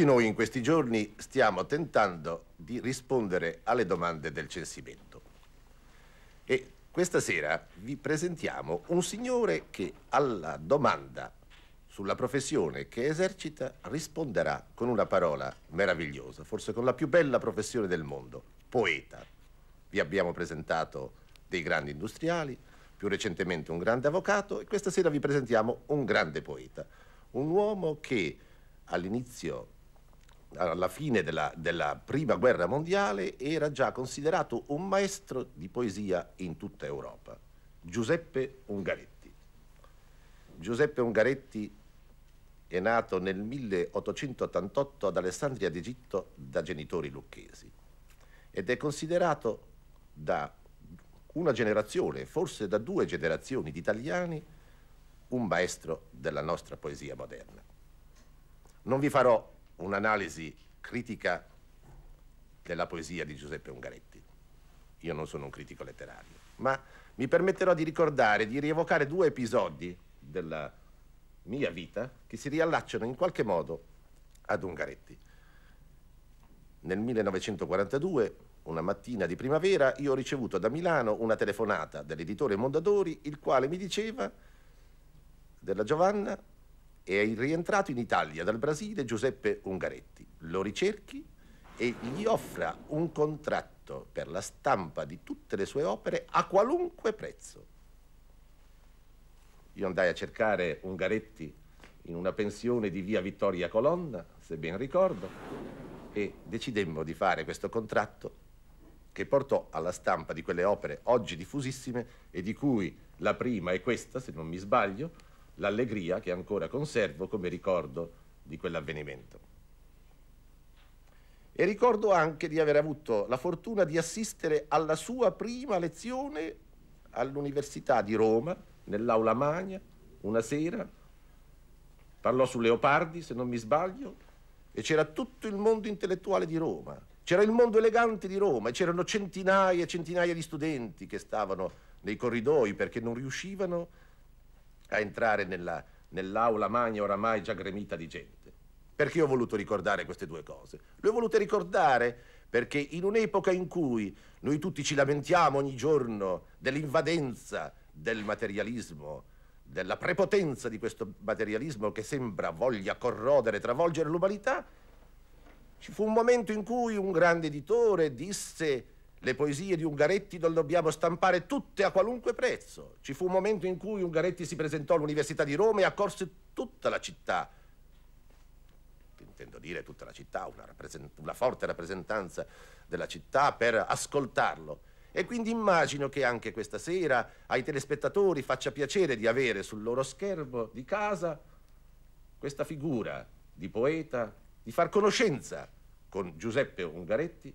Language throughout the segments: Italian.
Tutti noi in questi giorni stiamo tentando di rispondere alle domande del censimento. E questa sera vi presentiamo un signore che alla domanda sulla professione che esercita risponderà con una parola meravigliosa, forse con la più bella professione del mondo, poeta. Vi abbiamo presentato dei grandi industriali, più recentemente un grande avvocato e questa sera vi presentiamo un grande poeta, un uomo che all'inizio alla fine della, della prima guerra mondiale era già considerato un maestro di poesia in tutta Europa, Giuseppe Ungaretti. Giuseppe Ungaretti è nato nel 1888 ad Alessandria d'Egitto da genitori lucchesi ed è considerato da una generazione, forse da due generazioni di italiani, un maestro della nostra poesia moderna. Non vi farò un'analisi critica della poesia di Giuseppe Ungaretti. Io non sono un critico letterario, ma mi permetterò di ricordare, di rievocare due episodi della mia vita che si riallacciano in qualche modo ad Ungaretti. Nel 1942, una mattina di primavera, io ho ricevuto da Milano una telefonata dell'editore Mondadori, il quale mi diceva della Giovanna è rientrato in Italia dal Brasile Giuseppe Ungaretti. Lo ricerchi e gli offra un contratto per la stampa di tutte le sue opere a qualunque prezzo. Io andai a cercare Ungaretti in una pensione di via Vittoria Colonna, se ben ricordo, e decidemmo di fare questo contratto che portò alla stampa di quelle opere oggi diffusissime e di cui la prima è questa, se non mi sbaglio, l'allegria che ancora conservo come ricordo di quell'avvenimento. E ricordo anche di aver avuto la fortuna di assistere alla sua prima lezione all'Università di Roma, nell'aula magna, una sera. Parlò su Leopardi, se non mi sbaglio, e c'era tutto il mondo intellettuale di Roma, c'era il mondo elegante di Roma e c'erano centinaia e centinaia di studenti che stavano nei corridoi perché non riuscivano a a entrare nella, nell'aula magna oramai già gremita di gente. Perché ho voluto ricordare queste due cose? Le ho volute ricordare perché in un'epoca in cui noi tutti ci lamentiamo ogni giorno dell'invadenza del materialismo, della prepotenza di questo materialismo che sembra voglia corrodere travolgere l'umanità, ci fu un momento in cui un grande editore disse le poesie di Ungaretti non dobbiamo stampare tutte a qualunque prezzo. Ci fu un momento in cui Ungaretti si presentò all'Università di Roma e accorse tutta la città. Intendo dire tutta la città, una, rappresent- una forte rappresentanza della città per ascoltarlo. E quindi immagino che anche questa sera ai telespettatori faccia piacere di avere sul loro schermo di casa questa figura di poeta, di far conoscenza con Giuseppe Ungaretti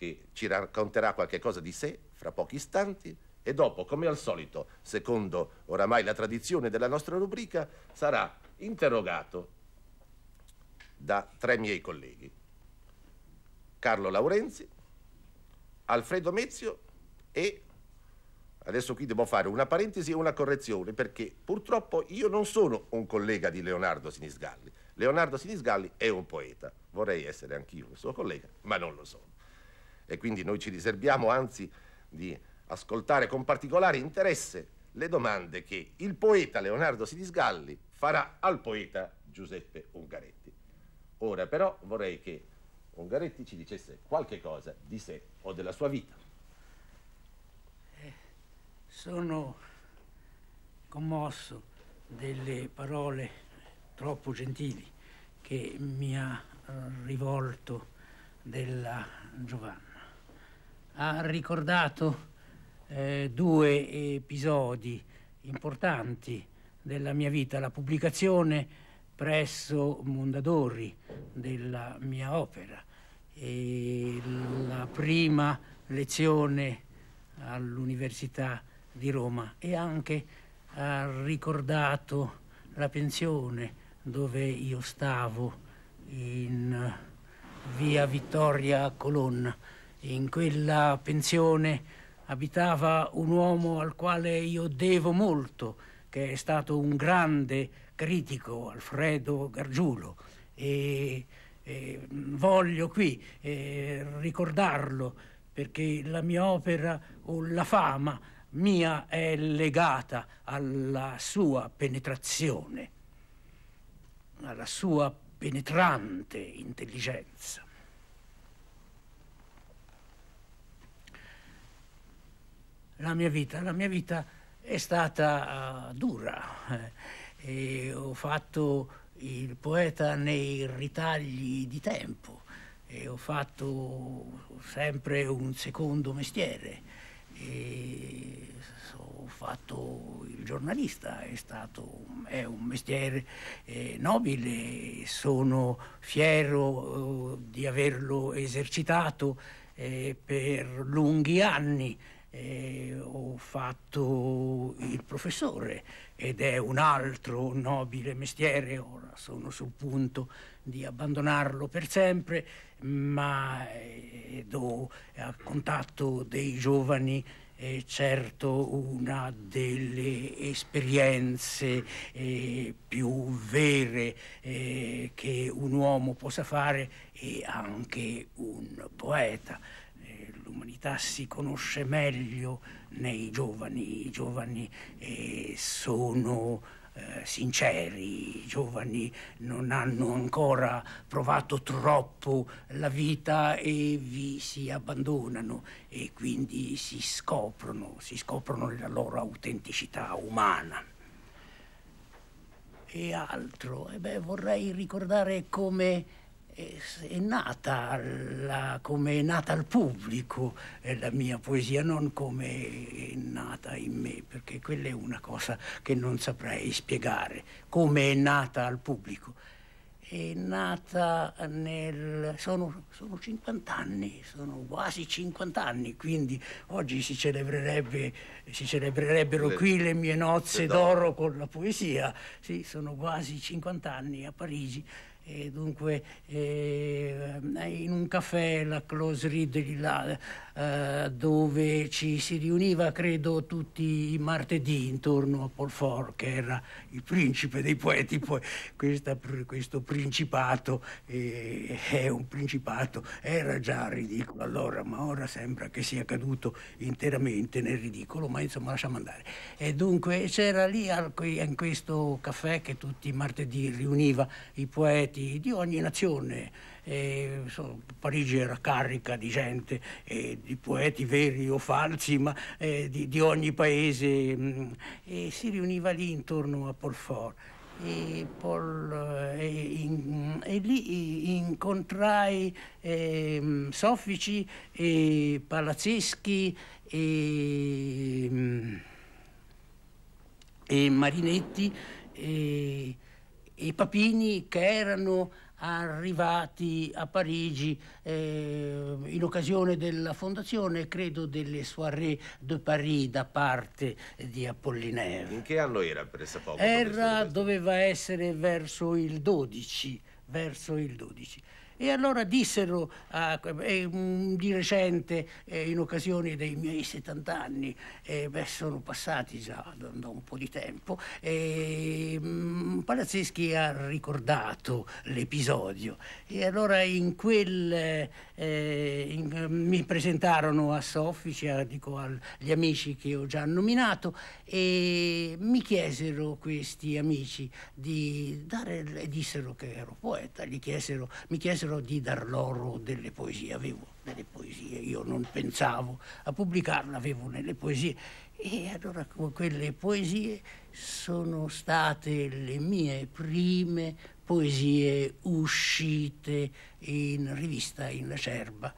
che ci racconterà qualche cosa di sé fra pochi istanti e dopo, come al solito, secondo oramai la tradizione della nostra rubrica, sarà interrogato da tre miei colleghi. Carlo Laurenzi, Alfredo Mezio e Adesso qui devo fare una parentesi e una correzione perché purtroppo io non sono un collega di Leonardo Sinisgalli. Leonardo Sinisgalli è un poeta. Vorrei essere anch'io un suo collega, ma non lo sono e quindi noi ci riserviamo anzi di ascoltare con particolare interesse le domande che il poeta Leonardo Sidisgalli farà al poeta Giuseppe Ungaretti. Ora però vorrei che Ungaretti ci dicesse qualche cosa di sé o della sua vita. sono commosso delle parole troppo gentili che mi ha rivolto della Giovanna ha ricordato eh, due episodi importanti della mia vita, la pubblicazione presso Mondadori della mia opera e la prima lezione all'Università di Roma e anche ha ricordato la pensione dove io stavo in eh, via Vittoria Colonna. In quella pensione abitava un uomo al quale io devo molto, che è stato un grande critico, Alfredo Gargiulo, e, e voglio qui eh, ricordarlo perché la mia opera o la fama mia è legata alla sua penetrazione, alla sua penetrante intelligenza. la mia vita. La mia vita è stata eh, dura. Eh. E ho fatto il poeta nei ritagli di tempo e ho fatto sempre un secondo mestiere. E ho fatto il giornalista, è, stato, è un mestiere eh, nobile, sono fiero eh, di averlo esercitato eh, per lunghi anni eh, ho fatto il professore ed è un altro nobile mestiere, ora sono sul punto di abbandonarlo per sempre, ma eh, do a contatto dei giovani è certo una delle esperienze eh, più vere eh, che un uomo possa fare e anche un poeta l'umanità si conosce meglio nei giovani, i giovani eh, sono eh, sinceri, i giovani non hanno ancora provato troppo la vita e vi si abbandonano e quindi si scoprono, si scoprono la loro autenticità umana. E altro, e eh beh, vorrei ricordare come è nata la, come è nata al pubblico la mia poesia, non come è nata in me, perché quella è una cosa che non saprei spiegare, come è nata al pubblico. È nata nel... sono, sono 50 anni, sono quasi 50 anni, quindi oggi si, celebrerebbe, si celebrerebbero le, qui le mie nozze d'oro con la poesia. Sì, sono quasi 50 anni a Parigi e dunque eh, in un caffè la close read di là eh, dove ci si riuniva credo tutti i martedì intorno a Polfort che era il principe dei poeti, poi questa, questo principato eh, è un principato, era già ridicolo allora ma ora sembra che sia caduto interamente nel ridicolo, ma insomma lasciamo andare. E dunque c'era lì in questo caffè che tutti i martedì riuniva i poeti di ogni nazione e, insomma, Parigi era carica di gente, eh, di poeti veri o falsi, ma eh, di, di, ogni paese mh, mm, e si riuniva lì intorno a Polfort. E, Paul, eh, e, in, e, lì incontrai eh, soffici e palazzeschi e, mm, marinetti e papini che erano arrivati a Parigi eh, in occasione della fondazione, credo, delle soirée de Paris da parte di Apollinaire. In che anno era per essa poco? Era, doveva essere verso il 12, verso il 12. E allora dissero ah, eh, di recente, eh, in occasione dei miei 70 anni, eh, beh, sono passati già da, da, un po' di tempo, mh, mm, Palazzeschi ha ricordato l'episodio. E allora in quel eh, eh, in, mi presentarono a Soffice, dico agli amici che ho già nominato, e mi chiesero questi amici di dare, dissero che ero poeta, chiesero, mi chiesero spero di dar loro delle poesie. Avevo delle poesie, io non pensavo a pubblicarle, avevo delle poesie. E allora quelle poesie sono state le mie prime poesie uscite in rivista, in Lacerba.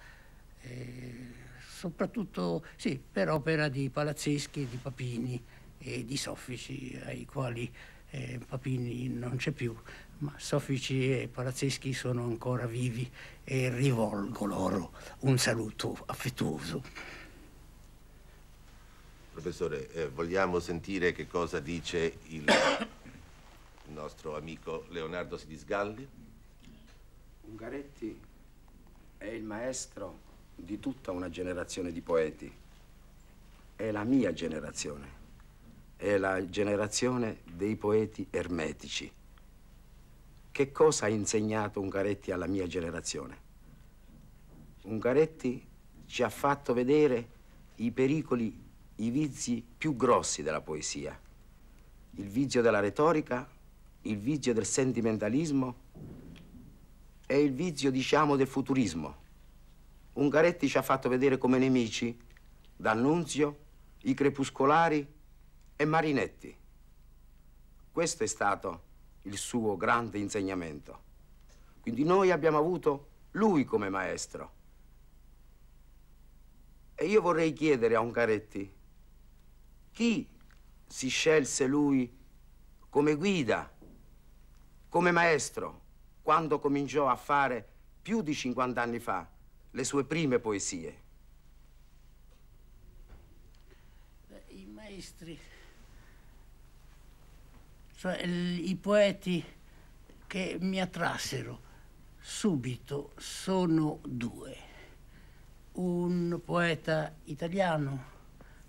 Eh, soprattutto sì, per opera di Palazzeschi, di Papini e di Soffici, ai quali eh, Papini non c'è più, ma soffici e palazzeschi sono ancora vivi e rivolgo loro un saluto affettuoso. Professore, eh, vogliamo sentire che cosa dice il, il nostro amico Leonardo Sidisgalli? Ungaretti è il maestro di tutta una generazione di poeti. È la mia generazione. È la generazione dei poeti ermetici che cosa ha insegnato Ungaretti alla mia generazione? Ungaretti ci ha fatto vedere i pericoli, i vizi più grossi della poesia. Il vizio della retorica, il vizio del sentimentalismo e il vizio, diciamo, del futurismo. Ungaretti ci ha fatto vedere come nemici D'Annunzio, i crepuscolari e Marinetti. Questo è stato il suo grande insegnamento. Quindi noi abbiamo avuto lui come maestro. E io vorrei chiedere a Uncaretti chi si scelse lui come guida, come maestro, quando cominciò a fare più di 50 anni fa le sue prime poesie. I maestri cioè i poeti che mi attrassero subito sono due. Un poeta italiano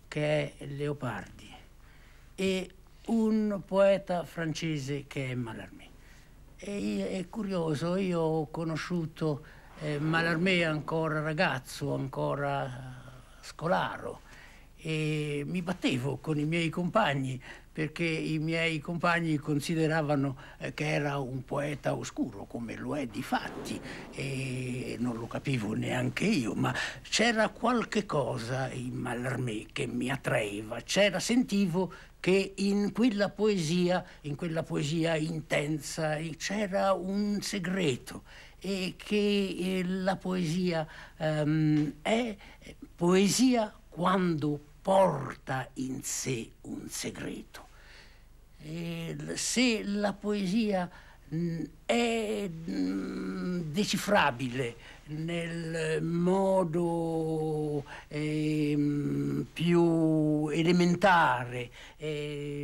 che è Leopardi e un poeta francese che è Mallarmé. E è curioso, io ho conosciuto eh, Mallarmé ancora ragazzo, ancora eh, scolaro e mi battevo con i miei compagni perché i miei compagni consideravano eh, che era un poeta oscuro, come lo è di fatti, e non lo capivo neanche io, ma c'era qualche cosa in Mallarmé che mi attraeva, c'era, sentivo che in quella poesia, in quella poesia intensa, eh, c'era un segreto e che eh, la poesia um, è poesia quando porta in sé un segreto. E se la poesia mm, è mm, decifrabile nel modo ehm, più elementare,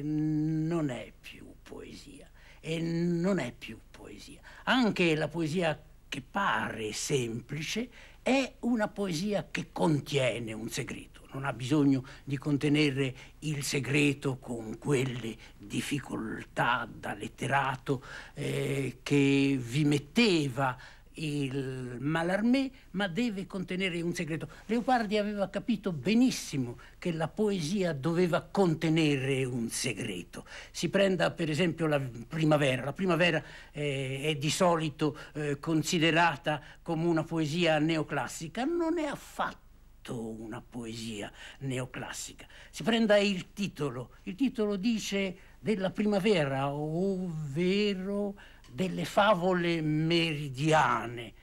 non è più poesia. E non è più poesia. Anche la poesia che pare semplice è una poesia che contiene un segreto non ha bisogno di contenere il segreto con quelle difficoltà da letterato eh, che vi metteva il Mallarmé, ma deve contenere un segreto. Leopardi aveva capito benissimo che la poesia doveva contenere un segreto. Si prenda per esempio la primavera. La primavera eh, è di solito eh, considerata come una poesia neoclassica, non è affatto una poesia neoclassica. Si prenda il titolo. Il titolo dice della primavera, ovvero delle favole meridiane,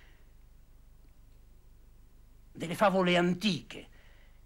delle favole antiche.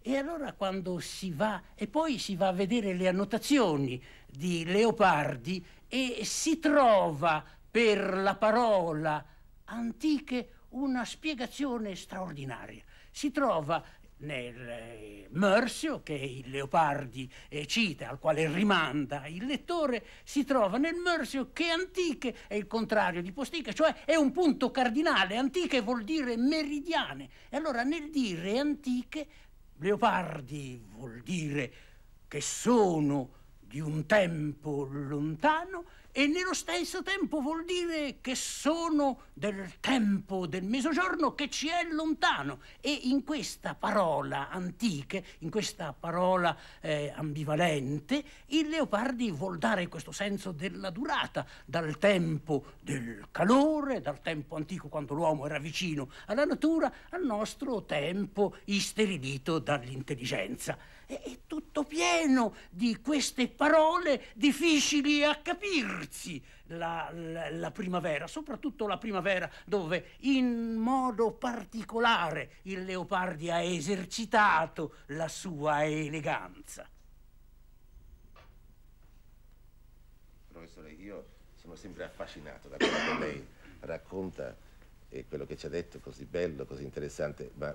E allora quando si va, e poi si va a vedere le annotazioni di Leopardi e si trova per la parola antiche una spiegazione straordinaria. Si trova nel eh, Mercio che il Leopardi eh, cita, al quale rimanda il lettore, si trova nel Mercio che antiche è il contrario di postiche, cioè è un punto cardinale, antiche vuol dire meridiane. E allora nel dire antiche, Leopardi vuol dire che sono di un tempo lontano, e nello stesso tempo vuol dire che sono del tempo del mezzogiorno che ci è lontano e in questa parola antiche, in questa parola eh, ambivalente, il Leopardi vuol dare questo senso della durata, dal tempo del calore, dal tempo antico quando l'uomo era vicino alla natura, al nostro tempo isterilito dall'intelligenza è, tutto pieno di queste parole difficili a capirsi. La, la, la, primavera, soprattutto la primavera dove in modo particolare il Leopardi ha esercitato la sua eleganza. Professore, io sono sempre affascinato da quello che lei racconta e quello che ci ha detto, così bello, così interessante, ma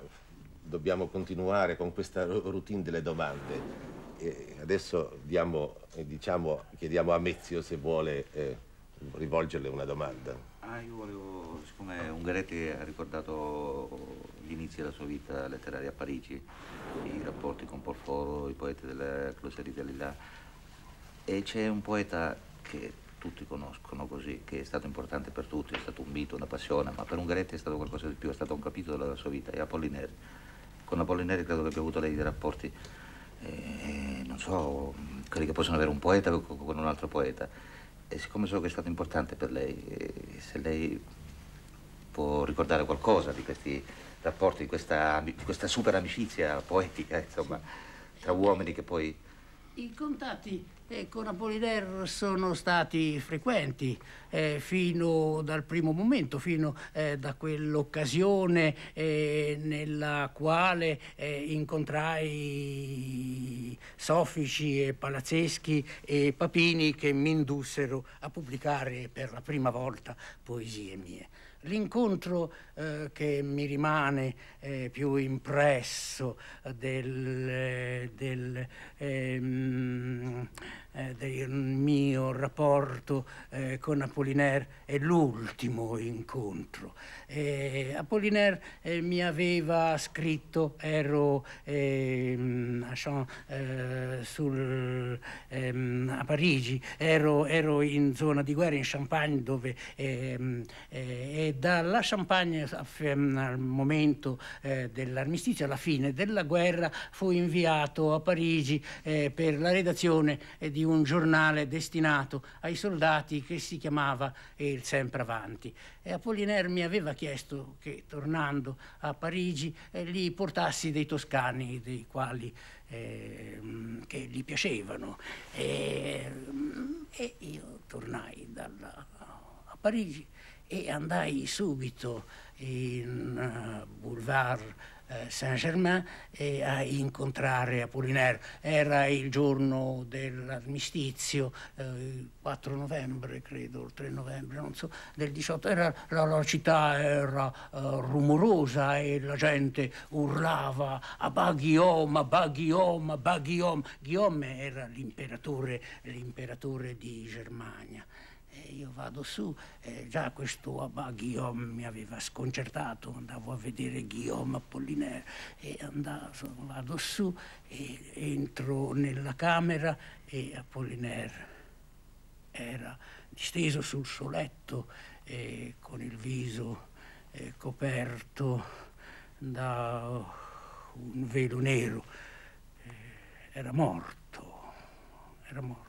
dobbiamo continuare con questa routine delle domande. E adesso diamo, eh, diciamo, chiediamo a Mezio se vuole eh, rivolgerle una domanda. Ah, io volevo, siccome Ungaretti ha ricordato gli inizi della sua vita letteraria a Parigi, i rapporti con Porforo, i poeti della Closerie de e c'è un poeta che tutti conoscono così, che è stato importante per tutti, è stato un mito, una passione, ma per Ungaretti è stato qualcosa di più, è stato un capitolo della sua vita, è Apollinaire con Apollinari credo che abbia avuto lei dei rapporti, eh, eh, non so, quelli che possono avere un poeta con un altro poeta. E siccome so che è stato importante per lei, eh, se lei può ricordare qualcosa di questi rapporti, di questa, di questa super amicizia poetica, insomma, tra uomini che poi... I contatti e con Apoliner sono stati frequenti eh, fino dal primo momento, fino eh, da quell'occasione eh, nella quale eh, incontrai soffici e palazzeschi e papini che mi indussero a pubblicare per la prima volta poesie mie. L'incontro eh, che mi rimane eh, più impresso del, eh, del ehm, eh, del mio rapporto eh, con Apollinaire è l'ultimo incontro. Eh, Apollinaire mi aveva scritto, ero Jean, ehm, eh, sul, ehm, a Parigi, ero, ero, in zona di guerra in Champagne dove ehm, eh, e dalla Champagne al momento eh, dell'armistizio, alla fine della guerra, fu inviato a Parigi per la redazione di un giornale destinato ai soldati che si chiamava Il Sempre Avanti. E Apollinaire mi aveva chiesto che tornando a Parigi eh, gli portassi dei toscani dei quali eh, che gli piacevano. E, mm, e io tornai dalla, a Parigi e andai subito in uh, Boulevard eh, Saint-Germain a incontrare Apollinaire. Era il giorno dell'armistizio, il eh, 4 novembre credo, il 3 novembre, non so, del 18. Era, la, la, città era uh, rumorosa e la gente urlava Abba Guillaume, Abba Guillaume, Abba Guillaume. Guillaume era l'imperatore, l'imperatore di Germania. E io vado su, eh, già questo Abba Guillaume mi aveva sconcertato, andavo a vedere Guillaume Apollinaire e andavo, vado su e entro nella camera e Apollinaire era disteso sul suo letto eh, con il viso eh, coperto da un velo nero. Eh, era morto, era morto.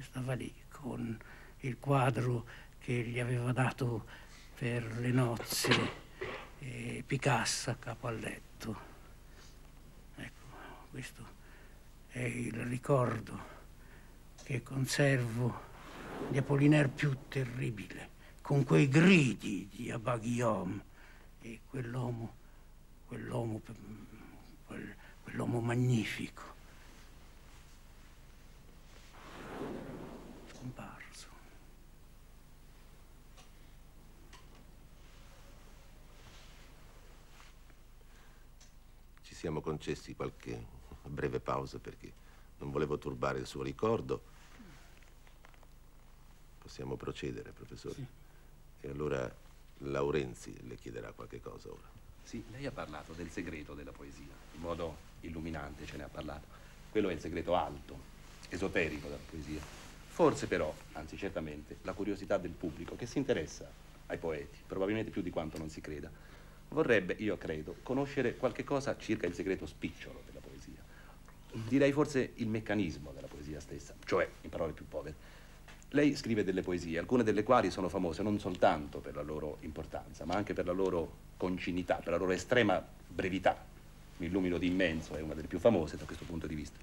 Stava lì con il quadro che gli aveva dato per le nozze eh, Picasso a capo al letto. Ecco, questo è il ricordo che conservo di Apollinaire più terribile, con quei gridi di Abba Guillaume e quell'uomo, quell'uomo, quell'uomo magnifico. siamo concessi qualche breve pausa perché non volevo turbare il suo ricordo. Possiamo procedere, professore? Sì. E allora Laurenzi le chiederà qualche cosa ora. Sì, lei ha parlato del segreto della poesia, in modo illuminante ce ne ha parlato. Quello è il segreto alto, esoterico della poesia. Forse però, anzi certamente, la curiosità del pubblico che si interessa ai poeti, probabilmente più di quanto non si creda, vorrebbe, io credo, conoscere qualche cosa circa il segreto spicciolo della poesia. Direi forse il meccanismo della poesia stessa, cioè, in parole più povere, lei scrive delle poesie, alcune delle quali sono famose non soltanto per la loro importanza, ma anche per la loro concinità, per la loro estrema brevità. L'illumino di immenso è una delle più famose da questo punto di vista.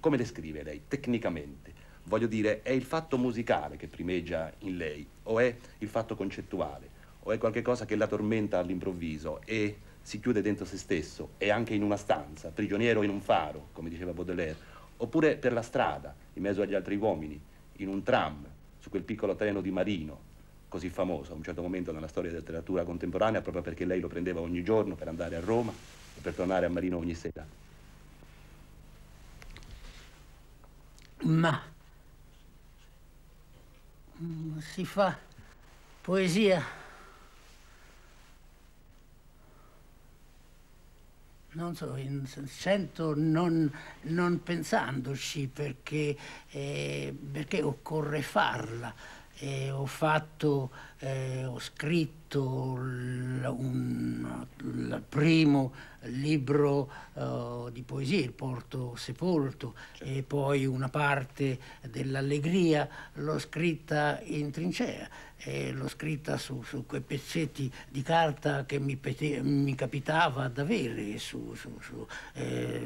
Come le scrive lei tecnicamente? Voglio dire, è il fatto musicale che primeggia in lei o è il fatto concettuale? o è qualcosa che la tormenta all'improvviso e si chiude dentro se stesso e anche in una stanza, prigioniero in un faro, come diceva Baudelaire, oppure per la strada, in mezzo agli altri uomini, in un tram, su quel piccolo treno di Marino, così famoso a un certo momento nella storia della letteratura contemporanea, proprio perché lei lo prendeva ogni giorno per andare a Roma e per tornare a Marino ogni sera. Ma si fa poesia non so, in senso non, non pensandoci perché, eh, perché occorre farla. Eh, ho fatto, eh, ho scritto scritto un, il primo libro uh, di poesie, Il Porto Sepolto, certo. e poi una parte dell'Allegria l'ho scritta in trincea, e l'ho scritta su, su, quei pezzetti di carta che mi, pete, mi capitava ad avere, su, su, su eh,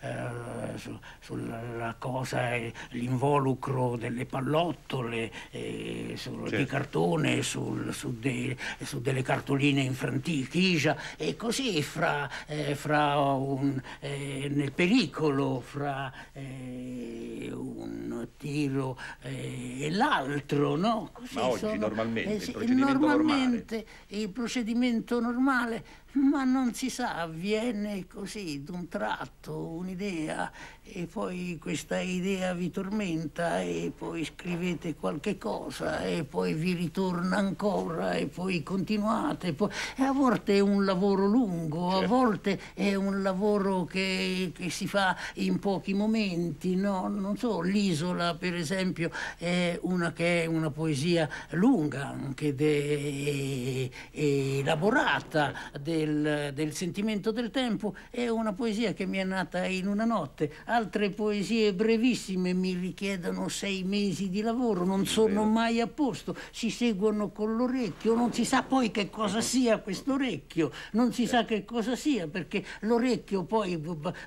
eh sulla cosa, eh, l'involucro delle pallottole, eh, sul, certo. di cartone, sul, su dei e, su delle cartoline in franchigia e così fra, eh, fra un, eh, nel pericolo, fra eh, un tiro eh, e l'altro, no? Così Ma oggi sono, normalmente, eh, il procedimento normalmente il procedimento normale ma non si sa, viene così d'un tratto un'idea e poi questa idea vi tormenta e poi scrivete qualche cosa e poi vi ritorna ancora e poi continuate. Poi... E a volte è un lavoro lungo, certo. a volte è un lavoro che, che, si fa in pochi momenti, no? Non so, l'isola per esempio è una che è una poesia lunga, anche de... elaborata. Certo. De del, del, sentimento del tempo è una poesia che mi è nata in una notte. Altre poesie brevissime mi richiedono sei mesi di lavoro, non sono mai a posto, si seguono con l'orecchio, non si sa poi che cosa eh. sia questo orecchio, non si sa che cosa sia perché l'orecchio poi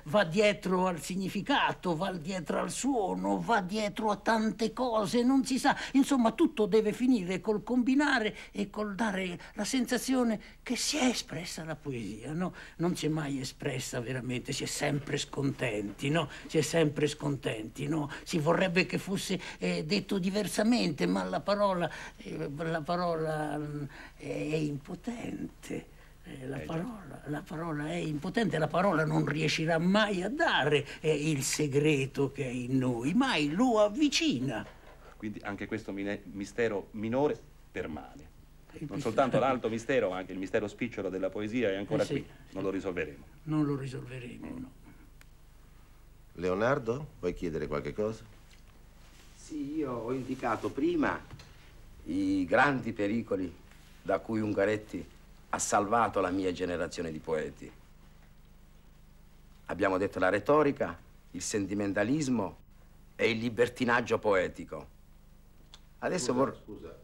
va dietro al significato, va dietro al suono, va dietro a tante cose, non si sa. Insomma, tutto deve finire col combinare e col dare la sensazione che si è espressa la poesia, no? Non si è mai espressa veramente, si è sempre scontenti, no? Si è sempre scontenti, no? Si vorrebbe che fosse eh, detto diversamente, ma la parola, eh, la parola mh, mm, è, impotente. Eh, la eh, parola, la parola, è impotente, la parola non riuscirà mai a dare eh, il segreto che è in noi, mai lo avvicina. Quindi anche questo mistero minore permane non soltanto l'alto mistero, ma anche il mistero spicciolo della poesia è ancora eh sì, qui. Non lo risolveremo. Non lo risolveremo, mm. no. Leonardo, vuoi chiedere qualche cosa? Sì, io ho indicato prima i grandi pericoli da cui Ungaretti ha salvato la mia generazione di poeti. Abbiamo detto la retorica, il sentimentalismo e il libertinaggio poetico. Adesso vorrei... Scusa,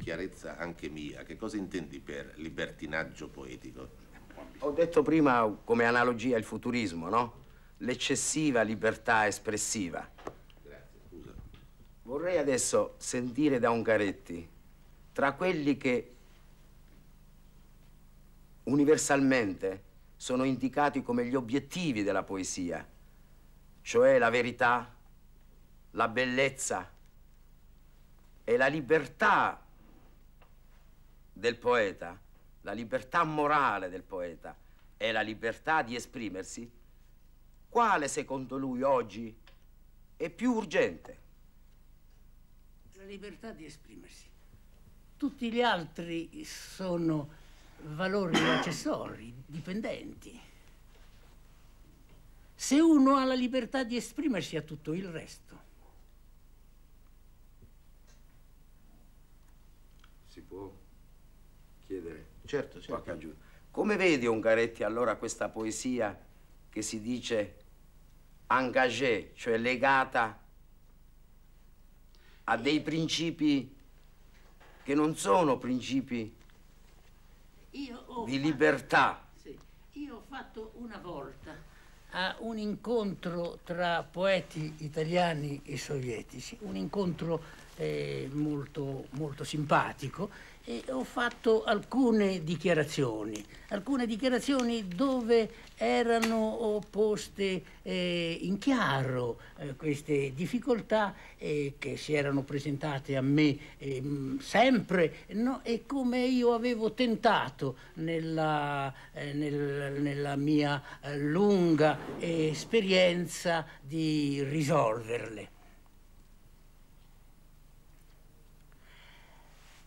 chiarezza anche mia, che cosa intendi per libertinaggio poetico? Ho detto prima come analogia il futurismo, no? L'eccessiva libertà espressiva. Grazie, scusa. Vorrei adesso sentire da Ungaretti, tra quelli che universalmente sono indicati come gli obiettivi della poesia, cioè la verità, la bellezza e la libertà del poeta, la libertà morale del poeta e la libertà di esprimersi, quale secondo lui oggi è più urgente? La libertà di esprimersi. Tutti gli altri sono valori accessori, dipendenti. Se uno ha la libertà di esprimersi ha tutto il resto. chiedere certo, certo. qualche aggiunta. Come vedi, Ungaretti, allora questa poesia che si dice engagée, cioè legata a dei principi che non sono principi di fatto, libertà? Sì, io ho fatto una volta a un incontro tra poeti italiani e sovietici, un incontro eh, molto, molto simpatico, eh, ho fatto alcune dichiarazioni, alcune dichiarazioni dove erano poste eh, in chiaro eh, queste difficoltà eh, che si erano presentate a me ehm, sempre no? e come io avevo tentato nella, eh, nel, nella mia eh, lunga esperienza di risolverle.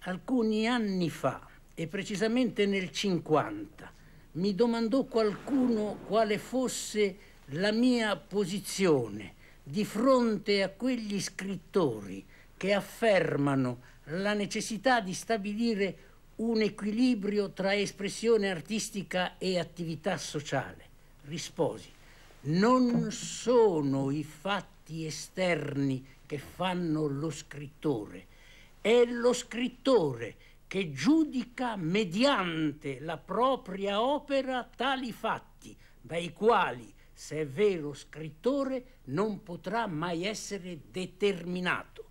alcuni anni fa, e precisamente nel 50, mi domandò qualcuno quale fosse la mia posizione di fronte a quegli scrittori che affermano la necessità di stabilire un equilibrio tra espressione artistica e attività sociale. Risposi, non sono i fatti esterni che fanno lo scrittore, è lo scrittore che giudica mediante la propria opera tali fatti, dai quali, se è vero scrittore, non potrà mai essere determinato.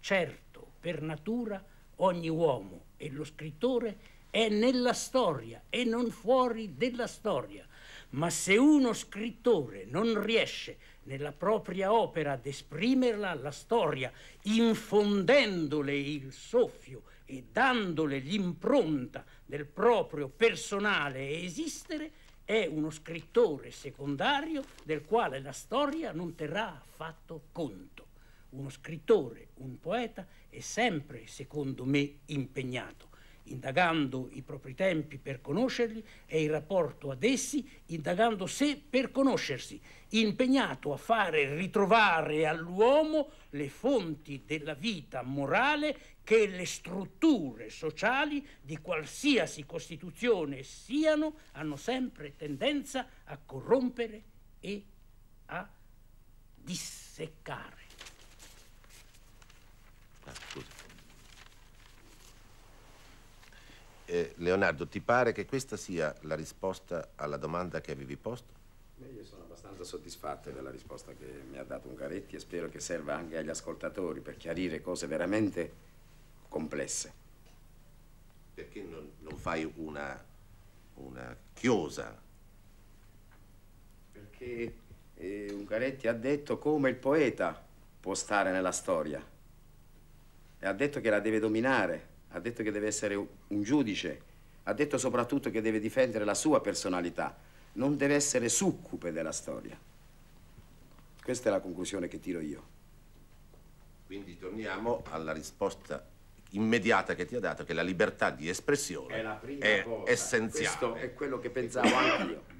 Certo, per natura, ogni uomo e lo scrittore è nella storia e non fuori della storia. Ma se uno scrittore non riesce nella propria opera ad esprimerla alla storia, infondendole il soffio e dandole l'impronta del proprio personale esistere, è uno scrittore secondario del quale la storia non terrà affatto conto. Uno scrittore, un poeta, è sempre, secondo me, impegnato indagando i propri tempi per conoscerli e il rapporto ad essi, indagando sé per conoscersi, impegnato a fare ritrovare all'uomo le fonti della vita morale che le strutture sociali di qualsiasi costituzione siano hanno sempre tendenza a corrompere e a disseccare. Ah, scusa. Eh, Leonardo, ti pare che questa sia la risposta alla domanda che avevi posto? io sono abbastanza soddisfatto della risposta che mi ha dato Ungaretti e spero che serva anche agli ascoltatori per chiarire cose veramente complesse. Perché non, non fai una, una chiosa? Perché eh, Ungaretti ha detto come il poeta può stare nella storia e ha detto che la deve dominare ha detto che deve essere un giudice, ha detto soprattutto che deve difendere la sua personalità, non deve essere succupe della storia. Questa è la conclusione che tiro io. Quindi torniamo alla risposta immediata che ti ha dato, che la libertà di espressione è, la prima è essenziale. Questo è quello che pensavo anch'io.